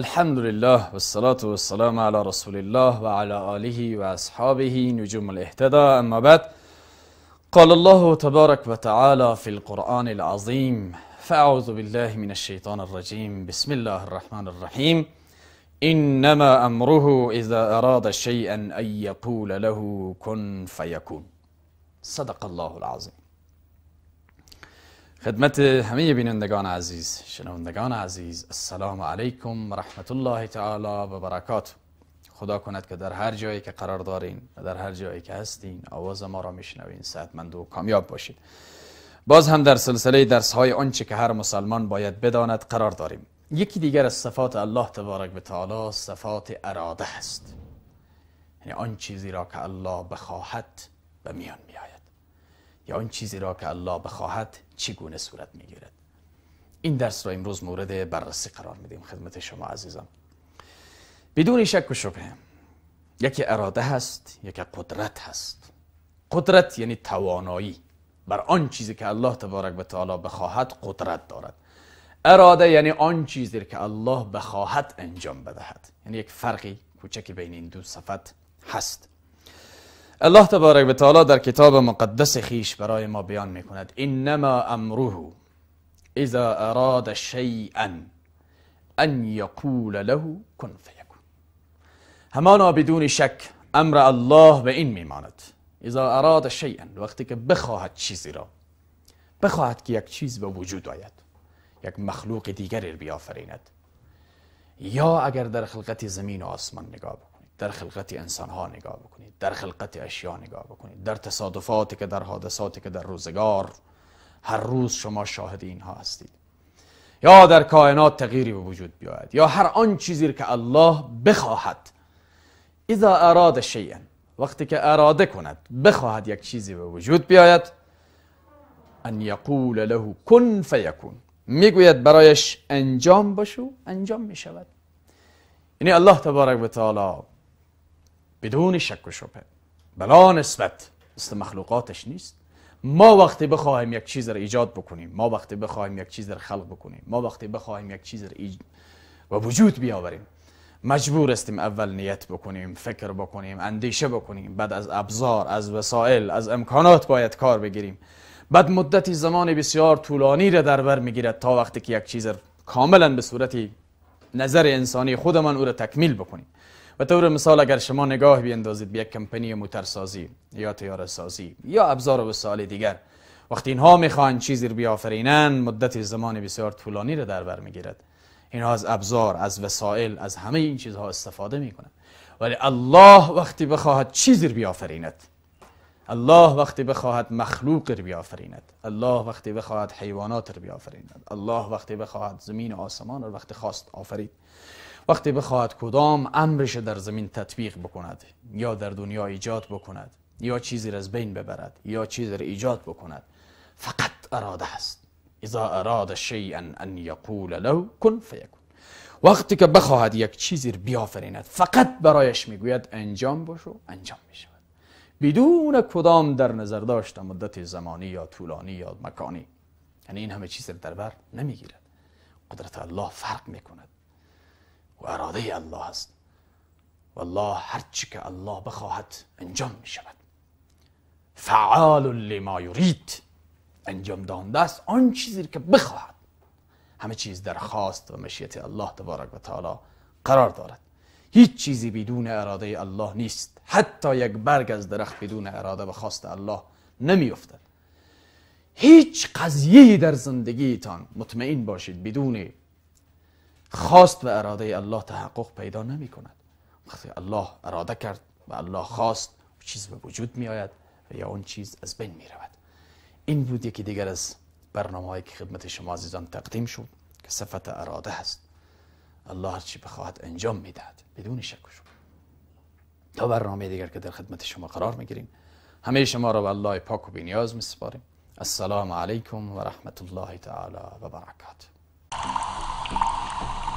الحمد لله والصلاة والسلام على رسول الله وعلى آله وأصحابه نجوم الاهتدى أما بعد قال الله تبارك وتعالى في القرآن العظيم فأعوذ بالله من الشيطان الرجيم بسم الله الرحمن الرحيم إنما أمره إذا أراد شيئا أن يقول له كن فيكون صدق الله العظيم خدمت همه بینندگان عزیز شنوندگان عزیز السلام علیکم و رحمت الله تعالی و برکات خدا کند که در هر جایی که قرار دارین و در هر جایی که هستین آواز ما را میشنوین مند و کامیاب باشید باز هم در سلسله درس های آنچه که هر مسلمان باید بداند قرار داریم یکی دیگر از صفات الله تبارک و تعالی صفات اراده است یعنی آن چیزی را که الله بخواهد به میان میآید یا این چیزی را که الله بخواهد چگونه صورت گیرد این درس را امروز مورد بررسی قرار میدیم خدمت شما عزیزم بدون شک و شبه یکی اراده هست یکی قدرت هست قدرت یعنی توانایی بر آن چیزی که الله تبارک و تعالی بخواهد قدرت دارد اراده یعنی آن چیزی که الله بخواهد انجام بدهد یعنی یک فرقی کوچکی بین این دو صفت هست الله تبارک و تعالی در کتاب مقدس خیش برای ما بیان می کند انما امره اذا اراد شیئا ان یقول له کن فیکون همانا بدون شک امر الله به این ماند اذا اراد شیئا وقتی که بخواهد چیزی را بخواهد که یک چیز به وجود آید یک مخلوق دیگری بیافریند یا اگر در خلقت زمین و آسمان نگاه در خلقت انسان ها نگاه بکنید در خلقت اشیا نگاه بکنید در تصادفاتی که در حادثاتی که در روزگار هر روز شما شاهد اینها هستید یا در کائنات تغییری به وجود بیاید یا هر آن چیزی که الله بخواهد اذا اراد شیئا وقتی که اراده کند بخواهد یک چیزی به وجود بیاید ان یقول له کن فیکون میگوید برایش انجام باشو انجام میشود یعنی الله تبارک و تعالی بدون شک و شبه بلا نسبت است مخلوقاتش نیست ما وقتی بخواهیم یک چیز را ایجاد بکنیم ما وقتی بخواهیم یک چیز را خلق بکنیم ما وقتی بخواهیم یک چیز را ایج... و وجود بیاوریم مجبور استیم اول نیت بکنیم فکر بکنیم اندیشه بکنیم بعد از ابزار از وسایل از امکانات باید کار بگیریم بعد مدتی زمان بسیار طولانی را در بر میگیرد تا وقتی که یک چیز را کاملا به صورت نظر انسانی خودمان او را تکمیل بکنیم به طور مثال اگر شما نگاه بیندازید به یک کمپنی موترسازی یا تیار سازی یا ابزار و وسایل دیگر وقتی اینها میخوان چیزی رو بیافرینن مدت زمان بسیار طولانی رو در بر میگیرد اینها از ابزار از وسایل از همه این چیزها استفاده میکنند ولی الله وقتی بخواهد چیزی رو بیافریند الله وقتی بخواهد مخلوق رو بیافریند الله وقتی بخواهد حیوانات رو بیافریند الله وقتی بخواهد زمین و آسمان رو وقتی خواست آفرید وقتی بخواهد کدام امرش در زمین تطبیق بکند یا در دنیا ایجاد بکند یا چیزی را از بین ببرد یا چیزی را ایجاد بکند فقط اراده است اذا اراد شیئا ان یقول له کن فیکون وقتی که بخواهد یک چیزی را بیافریند فقط برایش میگوید انجام باشو انجام میشود بدون کدام در نظر داشت مدت زمانی یا طولانی یا مکانی یعنی این همه چیز در بر نمیگیرد قدرت الله فرق میکند اراده الله است والله هرچی که الله بخواهد انجام می شود فعال لما یرید انجام دهنده است آن چیزی که بخواهد همه چیز در خواست و مشیت الله تبارک و تعالی قرار دارد هیچ چیزی بدون اراده الله نیست حتی یک برگ از درخت بدون اراده و خواست الله افتد. هیچ قضیه در زندگیتان مطمئن باشید بدون خواست و اراده الله تحقق پیدا نمی کند وقتی الله اراده کرد و الله خواست چیز به وجود می آید و یا اون چیز از بین می رود این بود یکی دیگر از برنامه که خدمت شما عزیزان تقدیم شد که صفت اراده هست الله چی بخواهد انجام می دهد بدون شک و تا برنامه دیگر که در خدمت شما قرار می گیریم همه شما را به الله پاک و بینیاز می سپاریم السلام علیکم و رحمت الله تعالی و برکاته you